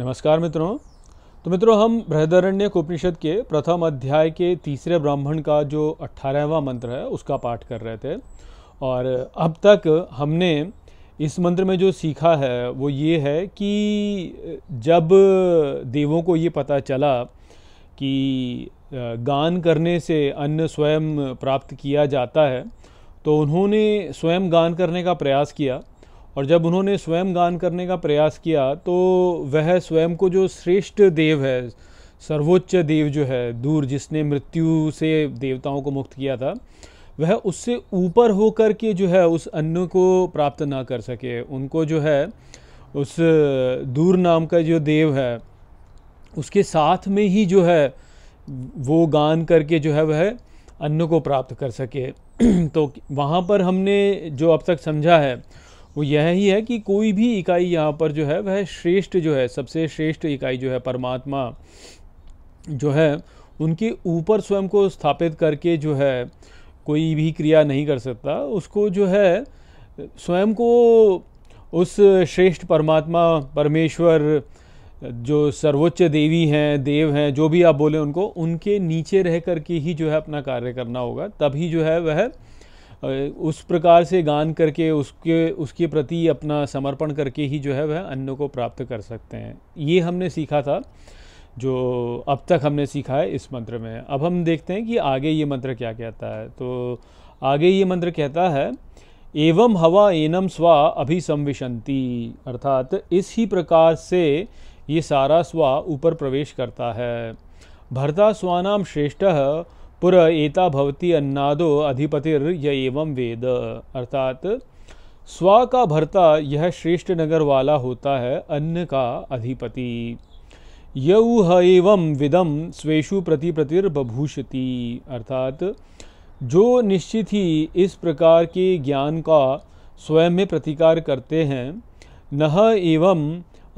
नमस्कार मित्रों तो मित्रों हम बृहदारण्य उपनिषद के प्रथम अध्याय के तीसरे ब्राह्मण का जो अट्ठारहवा मंत्र है उसका पाठ कर रहे थे और अब तक हमने इस मंत्र में जो सीखा है वो ये है कि जब देवों को ये पता चला कि गान करने से अन्न स्वयं प्राप्त किया जाता है तो उन्होंने स्वयं गान करने का प्रयास किया और जब उन्होंने स्वयं गान करने का प्रयास किया तो वह स्वयं को जो श्रेष्ठ देव है सर्वोच्च देव जो है दूर जिसने मृत्यु से देवताओं को मुक्त किया था वह उससे ऊपर होकर के जो है उस अन्न को प्राप्त ना कर सके उनको जो है उस दूर नाम का जो देव है उसके साथ में ही जो है वो गान करके जो है वह अन्न को प्राप्त कर सके तो वहाँ पर हमने जो अब तक समझा है वो यह ही है कि कोई भी इकाई यहाँ पर जो है वह श्रेष्ठ जो है सबसे श्रेष्ठ इकाई जो है परमात्मा जो है उनके ऊपर स्वयं को स्थापित करके जो है कोई भी क्रिया नहीं कर सकता उसको जो है स्वयं को उस श्रेष्ठ परमात्मा परमेश्वर जो सर्वोच्च देवी हैं देव हैं जो भी आप बोले उनको उनके नीचे रह करके ही जो है अपना कार्य करना होगा तभी जो है वह उस प्रकार से गान करके उसके उसके प्रति अपना समर्पण करके ही जो है वह अन्न को प्राप्त कर सकते हैं ये हमने सीखा था जो अब तक हमने सीखा है इस मंत्र में अब हम देखते हैं कि आगे ये मंत्र क्या कहता है तो आगे ये मंत्र कहता है एवं हवा एनम स्वा अभिसंविशंति अर्थात इस ही प्रकार से ये सारा स्वा ऊपर प्रवेश करता है भरता स्वानाम श्रेष्ठ पुर एता भवती अन्नादो अधिपतिर एवं वेद अर्थात स्व का भरता यह श्रेष्ठ नगर वाला होता है अन्न का अधिपति यऊ एवं विदम स्वेशु प्रति प्रतिर्बभूषति अर्थात जो निश्चित ही इस प्रकार के ज्ञान का स्वयं में प्रतिकार करते हैं नह एवं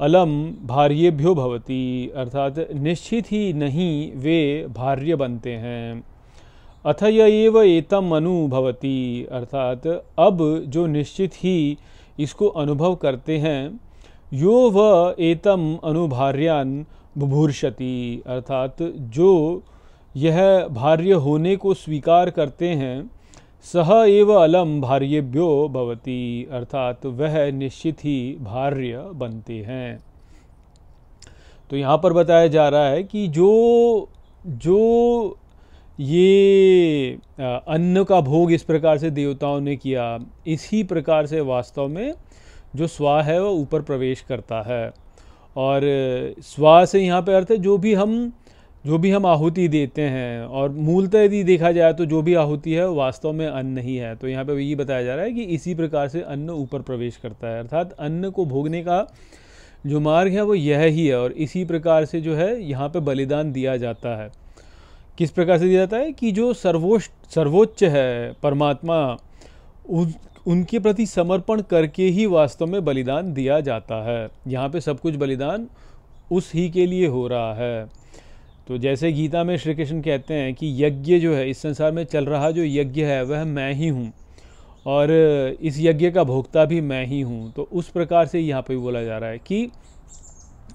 अलम भार्येभ्यो भवती अर्थात निश्चित ही नहीं वे भार्य बनते हैं अथ एव एतम अनुभवती अर्थात अब जो निश्चित ही इसको अनुभव करते हैं यो व एतम अनुभार्यान बुभूर्षति अर्थात जो यह भार्य होने को स्वीकार करते हैं सह एव अलम भार्यभ्यो भवती अर्थात वह निश्चित ही भार्य बनते हैं तो यहाँ पर बताया जा रहा है कि जो जो ये अन्न का भोग इस प्रकार से देवताओं ने किया इसी प्रकार से वास्तव में जो स्वा है वह ऊपर प्रवेश करता है और स्वा से यहाँ पे अर्थ है जो भी हम जो भी हम आहुति देते हैं और मूलतः यदि देखा जाए तो जो भी आहुति है वास्तव में अन्न ही है तो यहाँ पे ये बताया जा रहा है कि इसी प्रकार से अन्न ऊपर प्रवेश करता है अर्थात अन्न को भोगने का जो मार्ग है वो यह ही है और इसी प्रकार से जो है यहाँ पे बलिदान दिया जाता है किस प्रकार से दिया जाता है कि जो सर्वोच्च सर्वोच्च है परमात्मा उन उनके प्रति समर्पण करके ही वास्तव में बलिदान दिया जाता है यहाँ पे सब कुछ बलिदान उस ही के लिए हो रहा है तो जैसे गीता में श्री कृष्ण कहते हैं कि यज्ञ जो है इस संसार में चल रहा जो यज्ञ है वह मैं ही हूँ और इस यज्ञ का भोक्ता भी मैं ही हूँ तो उस प्रकार से यहाँ पर बोला जा रहा है कि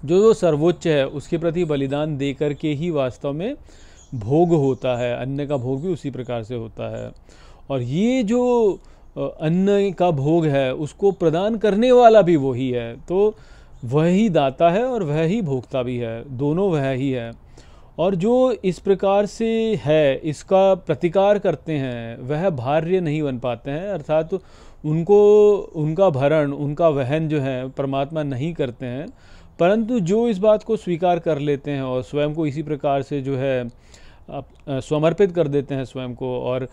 जो जो सर्वोच्च है उसके प्रति बलिदान दे करके ही वास्तव में भोग होता है अन्न का भोग भी उसी प्रकार से होता है और ये जो अन्न का भोग है उसको प्रदान करने वाला भी वही है तो वह ही दाता है और वह ही भोगता भी है दोनों वह ही है और जो इस प्रकार से है इसका प्रतिकार करते हैं वह भार्य नहीं बन पाते हैं अर्थात तो उनको उनका भरण उनका वहन जो है परमात्मा नहीं करते हैं परंतु जो इस बात को स्वीकार कर लेते हैं और स्वयं को इसी प्रकार से जो है समर्पित कर देते हैं स्वयं को और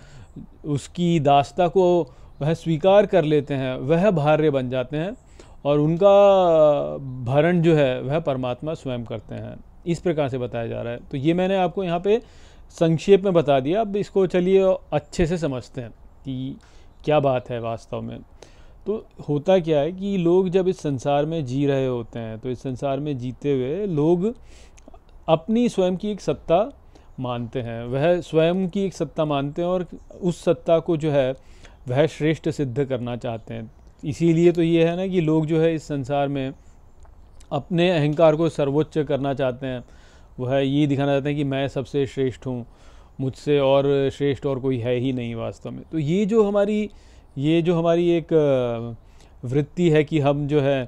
उसकी दास्ता को वह स्वीकार कर लेते हैं वह भार्य बन जाते हैं और उनका भरण जो है वह परमात्मा स्वयं करते हैं इस प्रकार से बताया जा रहा है तो ये मैंने आपको यहाँ पे संक्षेप में बता दिया अब इसको चलिए अच्छे से समझते हैं कि क्या बात है वास्तव में तो होता क्या है कि लोग जब इस संसार में जी रहे होते हैं तो इस संसार में जीते हुए लोग अपनी स्वयं की एक सत्ता मानते हैं वह स्वयं की एक सत्ता मानते हैं और उस सत्ता को जो है वह श्रेष्ठ सिद्ध करना चाहते हैं इसीलिए तो ये है ना कि लोग जो है इस संसार में अपने अहंकार को सर्वोच्च करना चाहते हैं वह ये दिखाना चाहते हैं कि मैं सबसे श्रेष्ठ हूँ मुझसे और श्रेष्ठ और कोई है ही नहीं वास्तव में तो ये जो हमारी ये जो हमारी एक वृत्ति है कि हम जो है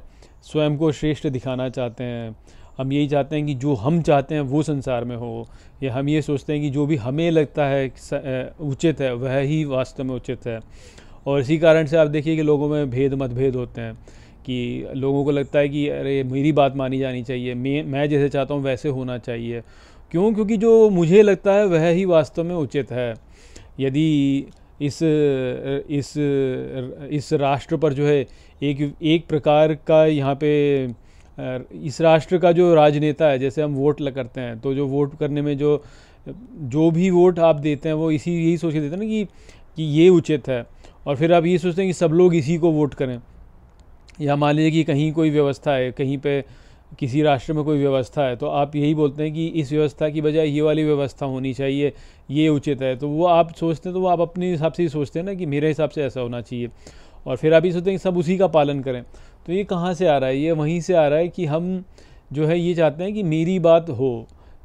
स्वयं को श्रेष्ठ दिखाना चाहते हैं हम यही चाहते हैं कि जो हम चाहते हैं वो संसार में हो या हम ये सोचते हैं कि जो भी हमें लगता है उचित है वह ही वास्तव में उचित है और इसी कारण से आप देखिए कि लोगों में भेद मतभेद होते हैं कि लोगों को लगता है कि अरे मेरी बात मानी जानी चाहिए मैं मैं जैसे चाहता हूँ वैसे होना चाहिए क्यों क्योंकि जो मुझे लगता है वह ही वास्तव में उचित है यदि इस इस इस राष्ट्र पर जो है एक एक प्रकार का यहाँ पे इस राष्ट्र का जो राजनेता है जैसे हम वोट करते हैं तो जो वोट करने में जो जो भी वोट आप देते हैं वो इसी यही सोच के देते हैं ना कि कि ये उचित है और फिर आप ये सोचते हैं कि सब लोग इसी को वोट करें या मान लीजिए कि कहीं कोई व्यवस्था है कहीं पे किसी राष्ट्र में कोई व्यवस्था है तो आप यही बोलते हैं कि इस व्यवस्था की बजाय ये वाली व्यवस्था होनी चाहिए ये उचित है तो वो आप सोचते हैं तो वो आप अपने हिसाब से ही सोचते हैं ना कि मेरे हिसाब से ऐसा होना चाहिए और फिर आप ये सोचते हैं कि सब उसी का पालन करें तो ये कहाँ से आ रहा है ये वहीं से आ रहा है कि हम जो है ये चाहते हैं कि मेरी बात हो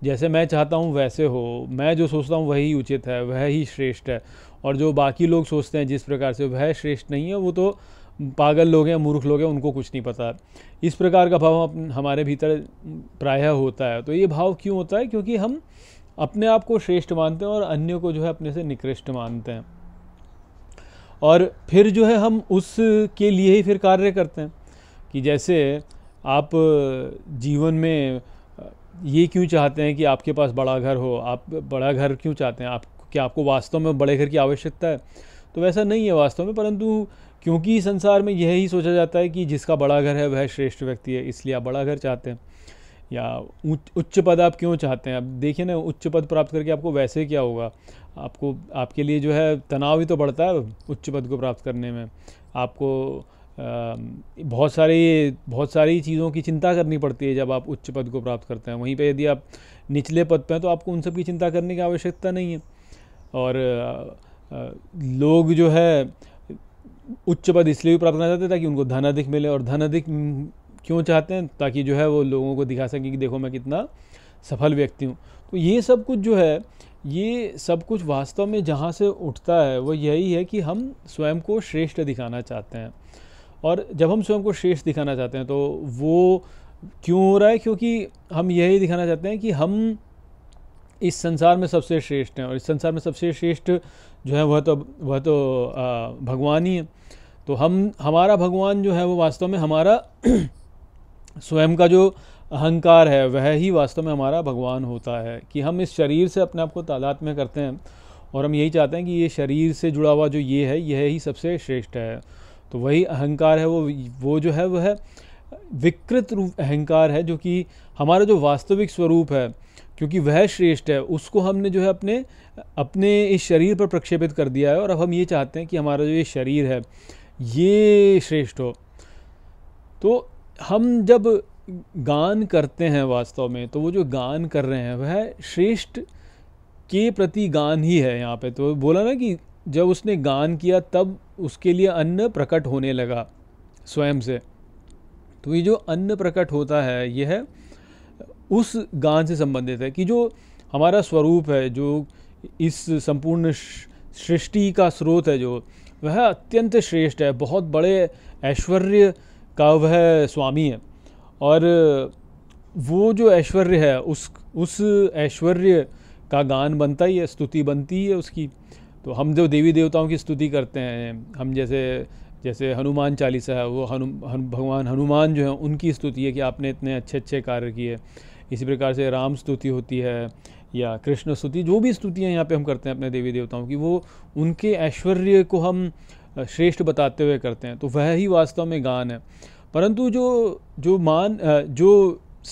जैसे मैं चाहता हूँ वैसे हो मैं जो सोचता हूँ वही उचित है वह ही श्रेष्ठ है और जो बाकी लोग सोचते हैं जिस प्रकार से वह श्रेष्ठ नहीं है वो तो पागल लोग हैं मूर्ख लोग हैं उनको कुछ नहीं पता इस प्रकार का भाव हमारे भीतर प्रायः होता है तो ये भाव क्यों होता है क्योंकि हम अपने आप को श्रेष्ठ मानते हैं और अन्यों को जो है अपने से निकृष्ट मानते हैं और फिर जो है हम उस के लिए ही फिर कार्य करते हैं कि जैसे आप जीवन में ये क्यों चाहते हैं कि आपके पास बड़ा घर हो आप बड़ा घर क्यों चाहते हैं आप क्या आपको वास्तव में बड़े घर की आवश्यकता है तो वैसा नहीं है वास्तव में परंतु क्योंकि संसार में यही सोचा जाता है कि जिसका बड़ा घर है वह श्रेष्ठ व्यक्ति है इसलिए आप बड़ा घर चाहते हैं या उच्च पद आप क्यों चाहते हैं अब देखिए ना उच्च पद प्राप्त करके आपको वैसे क्या होगा आपको आपके लिए जो है तनाव ही तो बढ़ता है उच्च पद को प्राप्त करने में आपको आ, बहुत सारी बहुत सारी चीज़ों की चिंता करनी पड़ती है जब आप उच्च पद को प्राप्त करते हैं वहीं पर यदि आप निचले पद पर हैं तो आपको उन सब की चिंता करने की आवश्यकता नहीं है और आ, आ, लोग जो है उच्च पद इसलिए भी प्राप्त करना चाहते हैं ताकि उनको धन अधिक मिले और धन अधिक क्यों चाहते हैं ताकि जो है वो लोगों को दिखा सकें कि देखो मैं कितना सफल व्यक्ति हूँ तो ये सब कुछ जो है ये सब कुछ वास्तव में जहाँ से उठता है वो यही है कि हम स्वयं को श्रेष्ठ दिखाना चाहते हैं और जब हम स्वयं को श्रेष्ठ दिखाना चाहते हैं तो वो क्यों हो रहा है क्योंकि हम यही दिखाना चाहते हैं कि हम इस संसार में सबसे श्रेष्ठ हैं और इस संसार में सबसे श्रेष्ठ जो है वह तो वह तो भगवान ही है तो हम हमारा भगवान जो है वो वास्तव में हमारा स्वयं का जो अहंकार है वह ही वास्तव में हमारा भगवान होता है कि हम इस शरीर से अपने आप को तादाद में करते हैं और हम यही चाहते हैं कि ये शरीर से जुड़ा हुआ जो ये है यह ही सबसे श्रेष्ठ है तो वही अहंकार है वो वो जो है वह विकृत रूप अहंकार है जो कि हमारा जो वास्तविक स्वरूप है क्योंकि वह श्रेष्ठ है उसको हमने जो है अपने अपने इस शरीर पर प्रक्षेपित कर दिया है और अब हम ये चाहते हैं कि हमारा जो ये शरीर है ये श्रेष्ठ हो तो हम जब गान करते हैं वास्तव में तो वो जो गान कर रहे हैं वह श्रेष्ठ के प्रति गान ही है यहाँ पे तो बोला ना कि जब उसने गान किया तब उसके लिए अन्न प्रकट होने लगा स्वयं से तो ये जो अन्न प्रकट होता है यह है उस गान से संबंधित है कि जो हमारा स्वरूप है जो इस संपूर्ण सृष्टि का स्रोत है जो वह अत्यंत श्रेष्ठ है बहुत बड़े ऐश्वर्य का वह स्वामी है और वो जो ऐश्वर्य है उस उस ऐश्वर्य का गान बनता ही है स्तुति बनती है उसकी तो हम जो देवी देवताओं की स्तुति करते हैं हम जैसे जैसे हनुमान चालीसा है वो हनु हनु भगवान हनुमान जो है उनकी स्तुति है कि आपने इतने अच्छे अच्छे कार्य किए इसी प्रकार से राम स्तुति होती है या कृष्ण स्तुति जो भी स्तुतियाँ यहाँ पे हम करते हैं अपने देवी देवताओं की वो उनके ऐश्वर्य को हम श्रेष्ठ बताते हुए करते हैं तो वह ही वास्तव में गान है परंतु जो जो मान जो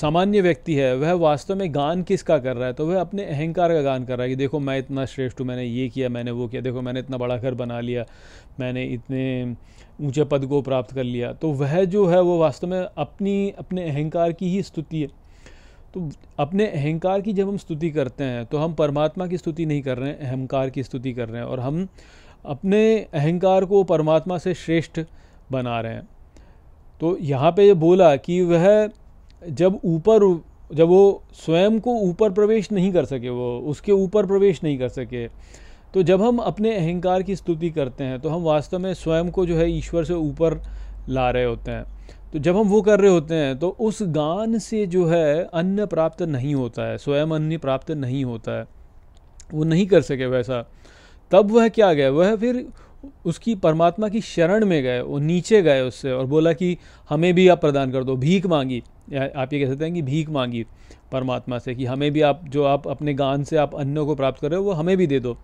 सामान्य व्यक्ति है वह वास्तव में गान किसका कर रहा है तो वह अपने अहंकार का गान कर रहा है कि देखो मैं इतना श्रेष्ठ हूँ मैंने ये किया मैंने वो किया देखो मैंने इतना बड़ा घर बना लिया मैंने इतने ऊंचे पद को प्राप्त कर लिया तो वह जो है वो वास्तव में अपनी अपने अहंकार की ही स्तुति है तो अपने अहंकार की जब हम स्तुति करते हैं तो हम परमात्मा की स्तुति नहीं कर रहे हैं अहंकार की स्तुति कर रहे हैं और हम अपने अहंकार को परमात्मा से श्रेष्ठ बना रहे हैं तो यहाँ पे ये बोला कि वह जब ऊपर जब वो स्वयं को ऊपर प्रवेश नहीं कर सके वो उसके ऊपर प्रवेश नहीं कर सके तो जब हम अपने अहंकार की स्तुति करते हैं तो हम वास्तव में स्वयं को जो है ईश्वर से ऊपर ला रहे होते हैं तो जब हम वो कर रहे होते हैं तो उस गान से जो है अन्न प्राप्त नहीं होता है स्वयं अन्न प्राप्त नहीं होता है वो नहीं कर सके वैसा तब वह क्या गया वह फिर उसकी परमात्मा की शरण में गए वो नीचे गए उससे और बोला कि हमें भी आप प्रदान कर दो भीख मांगी आप ये कह सकते हैं कि भीख मांगी परमात्मा से कि हमें भी आप जो आप अपने गान से आप अन्न को प्राप्त कर रहे हो वो हमें भी दे दो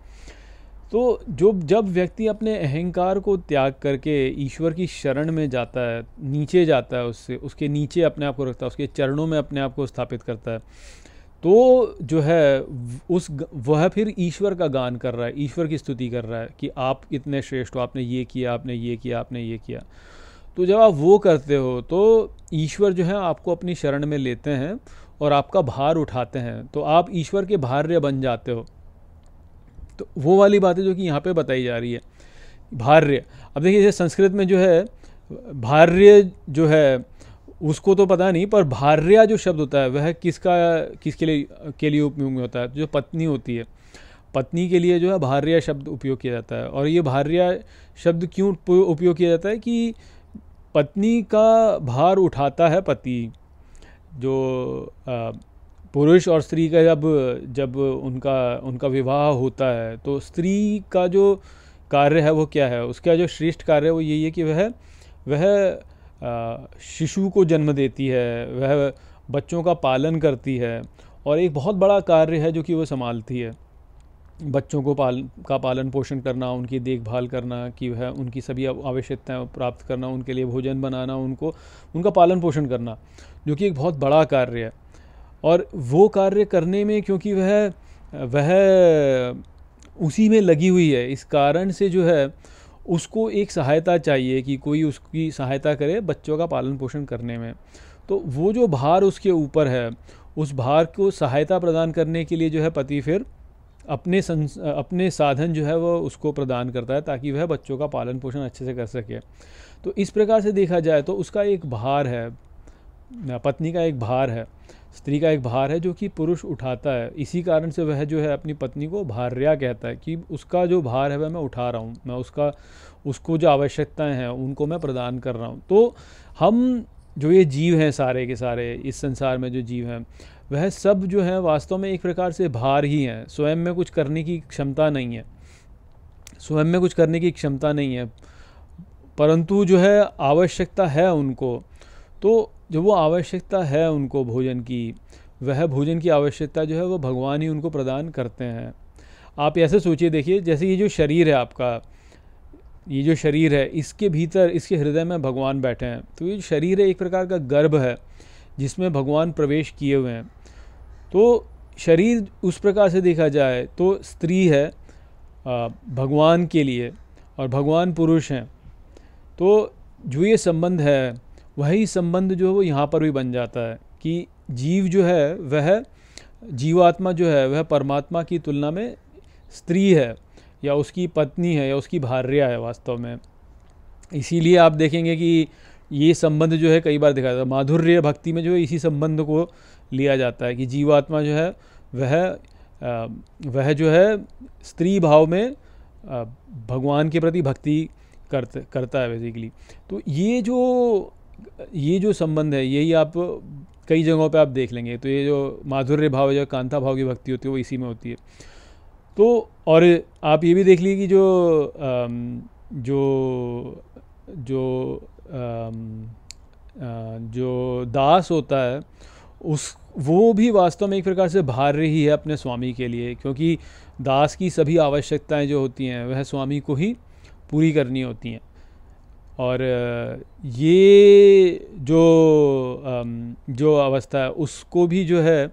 तो जो जब व्यक्ति अपने अहंकार को त्याग करके ईश्वर की शरण में जाता है नीचे जाता है उससे उसके नीचे अपने आप को रखता है उसके चरणों में अपने आप को स्थापित करता है तो जो है उस वह फिर ईश्वर का गान कर रहा है ईश्वर की स्तुति कर रहा है कि आप इतने श्रेष्ठ हो आपने ये किया आपने ये किया आपने ये किया तो जब आप वो करते हो तो ईश्वर जो है आपको अपनी शरण में लेते हैं और आपका भार उठाते हैं तो आप ईश्वर के भार्य बन जाते हो तो वो वाली बातें जो कि यहाँ पे बताई जा रही है भार्य अब देखिए जैसे संस्कृत में जो है भार्य जो है उसको तो पता नहीं पर भार्या जो शब्द होता है वह किसका किसके लिए के लिए उपयोग में होता है जो पत्नी होती है पत्नी के लिए जो है भार्या शब्द उपयोग किया जाता है और ये भार्या शब्द क्यों उपयोग किया जाता है कि पत्नी का भार उठाता है पति जो पुरुष और स्त्री का जब जब उनका उनका विवाह होता है तो स्त्री का जो कार्य है वो क्या है उसका जो श्रेष्ठ कार्य है वो यही है कि वह वह शिशु को जन्म देती है वह बच्चों का पालन करती है और एक बहुत बड़ा कार्य है जो कि वह संभालती है बच्चों को पाल का पालन पोषण करना उनकी देखभाल करना कि वह उनकी सभी आवश्यकताएं प्राप्त करना उनके लिए भोजन बनाना उनको उनका पालन पोषण करना जो कि एक बहुत बड़ा कार्य है और वो कार्य करने में क्योंकि वह वह उसी में लगी हुई है इस कारण से जो है उसको एक सहायता चाहिए कि कोई उसकी सहायता करे बच्चों का पालन पोषण करने में तो वो जो भार उसके ऊपर है उस भार को सहायता प्रदान करने के लिए जो है पति फिर अपने सं अपने साधन जो है वह उसको प्रदान करता है ताकि वह बच्चों का पालन पोषण अच्छे से कर सके तो इस प्रकार से देखा जाए तो उसका एक भार है पत्नी का एक भार है स्त्री का एक भार है जो कि पुरुष उठाता है इसी कारण से वह जो है अपनी पत्नी को भार्या कहता है कि उसका जो भार है वह मैं उठा रहा हूँ मैं उसका उसको जो आवश्यकताएं हैं उनको मैं प्रदान कर रहा हूँ तो हम जो ये जीव हैं सारे के सारे इस संसार में जो जीव हैं वह सब जो है वास्तव में एक प्रकार से भार ही हैं स्वयं में कुछ करने की क्षमता नहीं है स्वयं में कुछ करने की क्षमता नहीं है परंतु जो है आवश्यकता है उनको तो जो वो आवश्यकता है उनको भोजन की वह भोजन की आवश्यकता जो है वो भगवान ही उनको प्रदान करते हैं आप ऐसे सोचिए देखिए जैसे ये जो शरीर है आपका ये जो शरीर है इसके भीतर इसके हृदय में भगवान बैठे हैं तो ये शरीर है एक प्रकार का गर्भ है जिसमें भगवान प्रवेश किए हुए हैं तो शरीर उस प्रकार से देखा जाए तो स्त्री है भगवान के लिए और भगवान पुरुष हैं तो जो ये संबंध है वही संबंध जो है वो यहाँ पर भी बन जाता है कि जीव जो है वह जीवात्मा जो है वह परमात्मा की तुलना में स्त्री है या उसकी पत्नी है या उसकी भार्या है वास्तव में इसीलिए आप देखेंगे कि ये संबंध जो है कई बार दिखा जाता है माधुर्य भक्ति में जो है इसी संबंध को लिया जाता है कि जीवात्मा जो है वह वह जो है स्त्री भाव में भगवान के प्रति भक्ति करते करता है बेसिकली तो ये जो ये जो संबंध है यही आप कई जगहों पे आप देख लेंगे तो ये जो माधुर्य भाव या कांता भाव की भक्ति होती है वो इसी में होती है तो और आप ये भी देख लीजिए कि जो जो जो जो दास होता है उस वो भी वास्तव में एक प्रकार से भार रही है अपने स्वामी के लिए क्योंकि दास की सभी आवश्यकताएं जो होती हैं वह स्वामी को ही पूरी करनी होती हैं और ये जो जो अवस्था है उसको भी जो है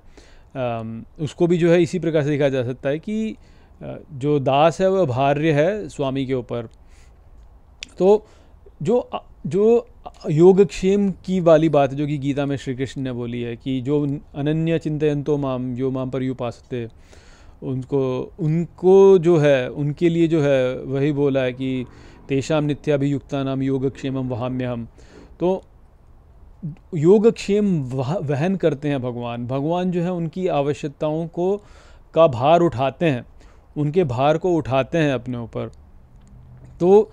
उसको भी जो है इसी प्रकार से देखा जा सकता है कि जो दास है वह भार्य है स्वामी के ऊपर तो जो जो योगक्षेम की वाली बात है जो कि गीता में श्री कृष्ण ने बोली है कि जो अनन्य तो माम जो माम पर यू पासते उनको उनको जो है उनके लिए जो है वही बोला है कि नित्याभियुक्ता नित्याभियुक्तानाम योगक्षेम वहाम्यहम तो योगक्षेम वह, वहन करते हैं भगवान भगवान जो है उनकी आवश्यकताओं को का भार उठाते हैं उनके भार को उठाते हैं अपने ऊपर तो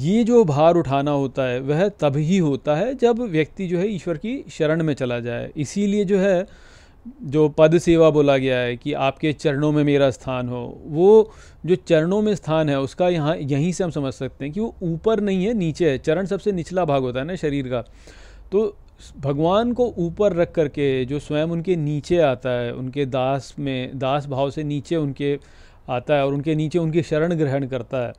ये जो भार उठाना होता है वह तभी होता है जब व्यक्ति जो है ईश्वर की शरण में चला जाए इसीलिए जो है जो पद सेवा बोला गया है कि आपके चरणों में मेरा स्थान हो वो जो चरणों में स्थान है उसका यहाँ यहीं से हम समझ सकते हैं कि वो ऊपर नहीं है नीचे है चरण सबसे निचला भाग होता है ना शरीर का तो भगवान को ऊपर रख करके जो स्वयं उनके नीचे आता है उनके दास में दास भाव से नीचे उनके आता है और उनके नीचे उनकी शरण ग्रहण करता है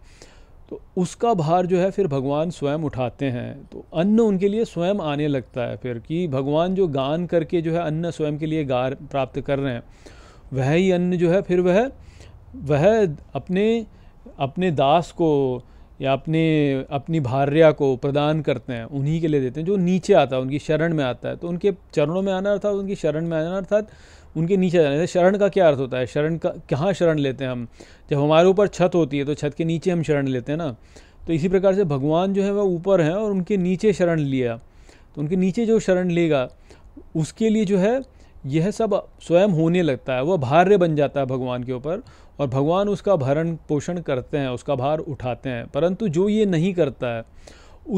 तो उसका भार जो है फिर भगवान स्वयं उठाते हैं तो अन्न उनके लिए स्वयं आने लगता है फिर कि भगवान जो गान करके जो है अन्न स्वयं के लिए गार प्राप्त कर रहे हैं वह ही अन्न जो है फिर वह वह अपने अपने दास को या अपने अपनी भार्या को प्रदान करते हैं उन्हीं के लिए देते हैं जो नीचे आता है उनकी शरण में आता है तो उनके चरणों में आना अर्थात उनकी शरण में आना अर्थात उनके नीचे जाने से शरण का क्या अर्थ होता है शरण का कहाँ शरण लेते हैं हम जब हमारे ऊपर छत होती है तो छत के नीचे हम शरण लेते हैं ना तो इसी प्रकार से भगवान जो है वह ऊपर हैं और उनके नीचे शरण लिया तो उनके नीचे जो शरण लेगा उसके लिए जो है यह सब स्वयं होने लगता है वह भार्य बन जाता है भगवान के ऊपर और भगवान उसका भरण पोषण करते हैं उसका भार उठाते हैं परंतु जो ये नहीं करता है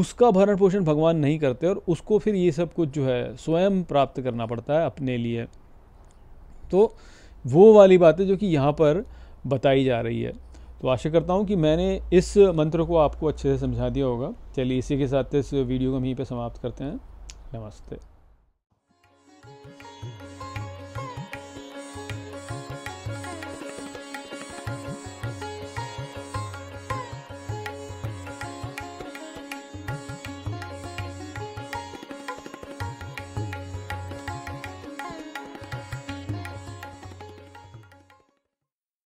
उसका भरण पोषण भगवान नहीं करते और उसको फिर ये सब कुछ जो है स्वयं प्राप्त करना पड़ता है अपने लिए तो वो वाली बात है जो कि यहाँ पर बताई जा रही है तो आशा करता हूँ कि मैंने इस मंत्र को आपको अच्छे से समझा दिया होगा चलिए इसी के साथ इस वीडियो को हम यहीं पर समाप्त करते हैं नमस्ते